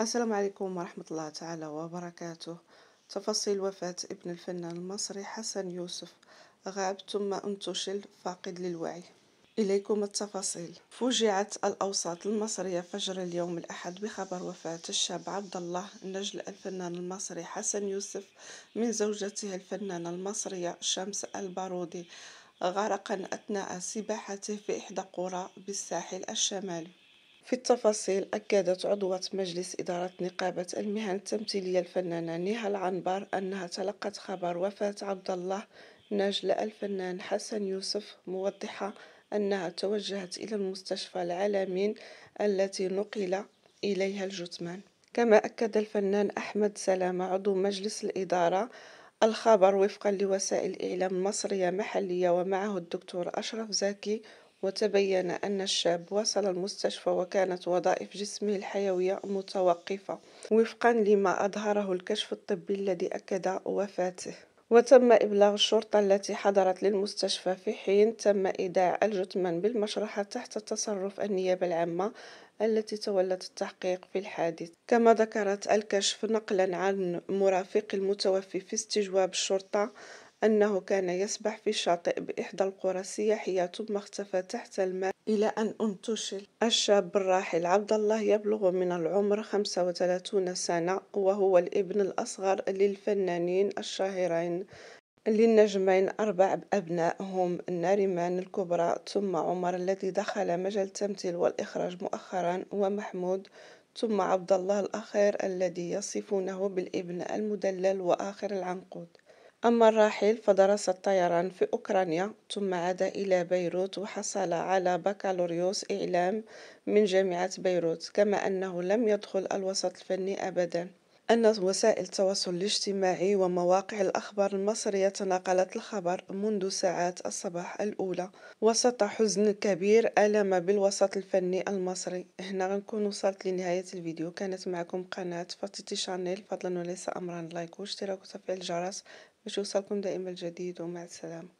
السلام عليكم ورحمة الله تعالى وبركاته تفاصيل وفاة ابن الفنان المصري حسن يوسف غاب ثم انتشل فاقد للوعي إليكم التفاصيل فوجعت الأوساط المصرية فجر اليوم الأحد بخبر وفاة الشاب عبد الله نجل الفنان المصري حسن يوسف من زوجته الفنانة المصرية شمس البارودي غرقا أثناء سباحته في إحدى قرى بالساحل الشمالي في التفاصيل أكدت عضوة مجلس إدارة نقابة المهن التمثيلية الفنانة نهى العنبر أنها تلقت خبر وفاة عبد الله ناجل الفنان حسن يوسف موضحة أنها توجهت إلى المستشفى العالمين التي نقل إليها الجثمان كما أكد الفنان أحمد سلامة عضو مجلس الإدارة الخبر وفقا لوسائل إعلام مصرية محلية ومعه الدكتور أشرف زكي وتبين أن الشاب وصل المستشفى وكانت وظائف جسمه الحيوية متوقفة وفقا لما أظهره الكشف الطبي الذي أكد وفاته وتم إبلاغ الشرطة التي حضرت للمستشفى في حين تم إيداع الجثمان بالمشرحة تحت تصرف النيابة العامة التي تولت التحقيق في الحادث كما ذكرت الكشف نقلا عن مرافق المتوفي في استجواب الشرطة أنه كان يسبح في الشاطئ بإحدى القرى السياحية ثم اختفى تحت الماء إلى أن انتشل الشاب الراحل عبد الله يبلغ من العمر 35 سنة وهو الابن الأصغر للفنانين الشاهرين للنجمين أربع أبناء هم ناريمان الكبرى ثم عمر الذي دخل مجال التمثيل والإخراج مؤخرا ومحمود ثم عبد الله الأخير الذي يصفونه بالابن المدلل وآخر العنقود أما الراحل فدرس الطيران في أوكرانيا ثم عاد إلى بيروت وحصل على بكالوريوس إعلام من جامعة بيروت كما أنه لم يدخل الوسط الفني أبدا أن وسائل التواصل الاجتماعي ومواقع الأخبار المصرية تناقلت الخبر منذ ساعات الصباح الأولى وسط حزن كبير ألم بالوسط الفني المصري هنا غنكون وصلت لنهاية الفيديو كانت معكم قناة فاتيتي شانيل فضلا وليس أمرا لايك واشتراك وتفعيل الجرس باش يوصلكم دائما الجديد ومع السلامة